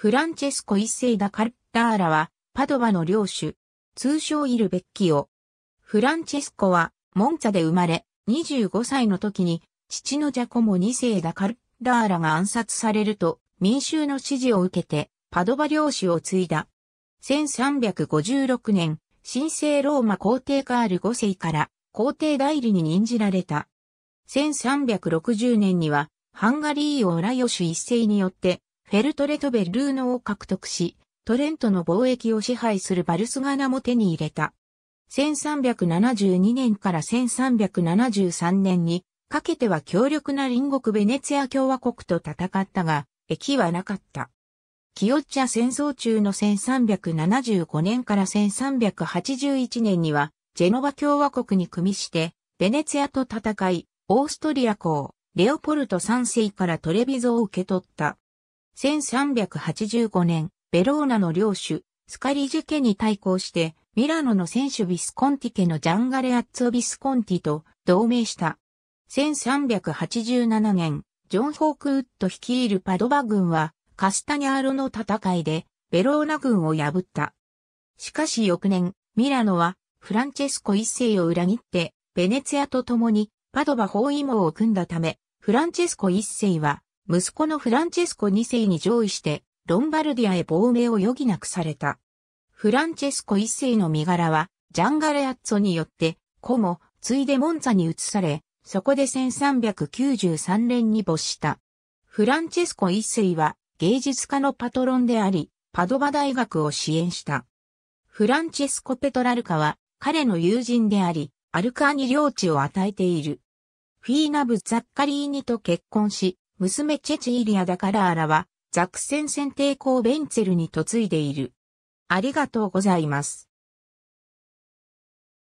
フランチェスコ一世ダ・カッダーラは、パドバの領主、通称イルベッキオ。フランチェスコは、モンツァで生まれ、25歳の時に、父のジャコモ二世ダ・カッダーラが暗殺されると、民衆の支持を受けて、パドバ領主を継いだ。1356年、神聖ローマ皇帝カール5世から皇帝代理に任じられた。1360年には、ハンガリー王ラヨシュ一世によって、フェルトレトベルーノを獲得し、トレントの貿易を支配するバルスガナも手に入れた。1372年から1373年にかけては強力な隣国ベネツィア共和国と戦ったが、益はなかった。キヨッチャ戦争中の1375年から1381年には、ジェノバ共和国に組みして、ベネツィアと戦い、オーストリア公、レオポルト3世からトレビゾを受け取った。1385年、ベローナの領主、スカリジュ家に対抗して、ミラノの選手ビスコンティ家のジャンガレアッツォビスコンティと同盟した。1387年、ジョン・ホークウッド率いるパドバ軍は、カスタニャーロの戦いで、ベローナ軍を破った。しかし翌年、ミラノは、フランチェスコ一世を裏切って、ベネツィアと共に、パドバ包囲網を組んだため、フランチェスコ一世は、息子のフランチェスコ2世に上位して、ロンバルディアへ亡命を余儀なくされた。フランチェスコ1世の身柄は、ジャンガレアッツォによって、コモ、ついでモンツァに移され、そこで1393年に没した。フランチェスコ1世は、芸術家のパトロンであり、パドバ大学を支援した。フランチェスコ・ペトラルカは、彼の友人であり、アルカーニ領地を与えている。フィーナブ・ザッカリーニと結婚し、娘チェチイリア・ダカラーラは、ザクセン選定校ベンツェルに嫁いでいる。ありがとうございます。